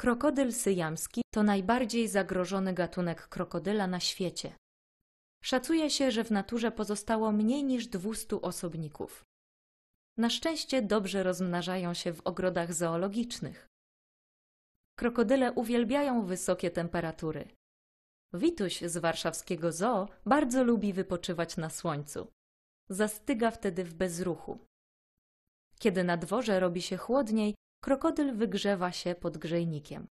Krokodyl syjamski to najbardziej zagrożony gatunek krokodyla na świecie. Szacuje się, że w naturze pozostało mniej niż 200 osobników. Na szczęście dobrze rozmnażają się w ogrodach zoologicznych. Krokodyle uwielbiają wysokie temperatury. Wituś z warszawskiego zoo bardzo lubi wypoczywać na słońcu. Zastyga wtedy w bezruchu. Kiedy na dworze robi się chłodniej, krokodyl wygrzewa się pod grzejnikiem.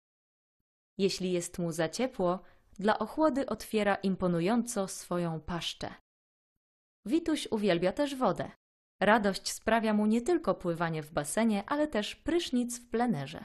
Jeśli jest mu za ciepło, dla ochłody otwiera imponująco swoją paszczę. Wituś uwielbia też wodę. Radość sprawia mu nie tylko pływanie w basenie, ale też prysznic w plenerze.